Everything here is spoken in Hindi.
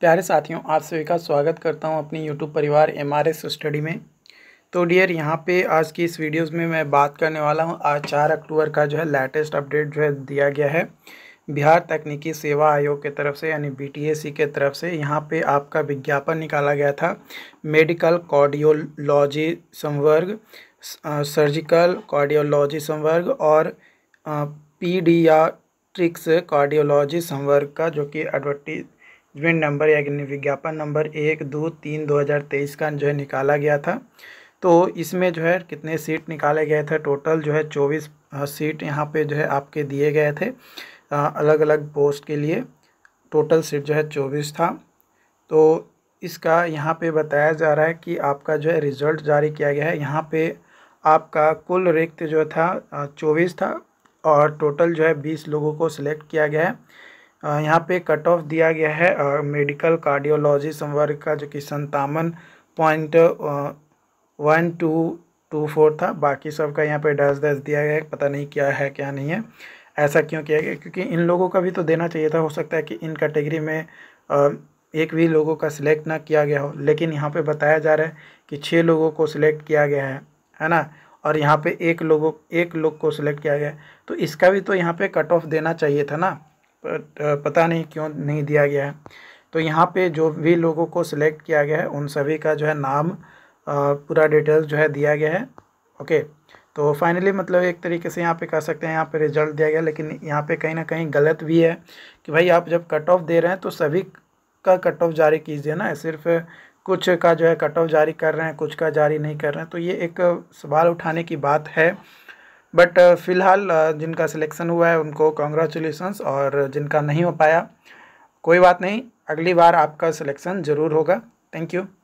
प्यारे साथियों आप सभी का स्वागत करता हूं अपनी YouTube परिवार एम आर एस स्टडी में तो डियर यहां पे आज की इस वीडियोस में मैं बात करने वाला हूं आज चार अक्टूबर का जो है लेटेस्ट अपडेट जो है दिया गया है बिहार तकनीकी सेवा आयोग के तरफ से यानी बी के तरफ से यहाँ पे आपका विज्ञापन निकाला गया था मेडिकल कार्डियोलॉजी संवर्ग सर्जिकल कार्डियोलॉजी संवर्ग और ट्रिक्स कार्डियोलॉजी संवर्ग का जो कि एडवर्टीज इवेंट नंबर यानी विज्ञापन नंबर एक दो तीन दो हज़ार तेईस का जो है निकाला गया था तो इसमें जो है कितने सीट निकाले गए थे टोटल जो है चौबीस सीट यहाँ पे जो है आपके दिए गए थे अलग अलग पोस्ट के लिए टोटल सीट जो है चौबीस था तो इसका यहाँ पे बताया जा रहा है कि आपका जो है रिज़ल्ट जारी किया गया है यहाँ पे आपका कुल रिक्त जो था चौबीस था और टोटल जो है बीस लोगों को सिलेक्ट किया गया है यहाँ पे कट ऑफ दिया गया है मेडिकल कार्डियोलॉजी संवर्ग का जो कि संतावन point one two two four था बाकी सब का यहाँ पे डैश डैश दिया गया है पता नहीं क्या है क्या नहीं है ऐसा क्यों किया गया क्योंकि इन लोगों का भी तो देना चाहिए था हो सकता है कि इन कैटेगरी में एक भी लोगों का सिलेक्ट ना किया गया हो लेकिन यहाँ पर बताया जा रहा है कि छः लोगों को सिलेक्ट किया गया है है ना और यहाँ पे एक लोगों एक लोग को सिलेक्ट किया गया है तो इसका भी तो यहाँ पे कट ऑफ देना चाहिए था ना पता नहीं क्यों नहीं दिया गया है तो यहाँ पे जो भी लोगों को सिलेक्ट किया गया है उन सभी का जो है नाम पूरा डिटेल्स जो है दिया गया है ओके तो फाइनली मतलब एक तरीके से यहाँ पे कह सकते हैं यहाँ पे रिजल्ट दिया गया लेकिन यहाँ पे कहीं ना कहीं गलत भी है कि भाई आप जब कट ऑफ दे रहे हैं तो सभी का कट ऑफ जारी कीजिए ना सिर्फ कुछ का जो है कट ऑफ जारी कर रहे हैं कुछ का जारी नहीं कर रहे हैं तो ये एक सवाल उठाने की बात है बट uh, फ़िलहाल uh, जिनका सिलेक्शन हुआ है उनको कॉन्ग्रेचुलेसन्स और जिनका नहीं हो पाया कोई बात नहीं अगली बार आपका सिलेक्शन ज़रूर होगा थैंक यू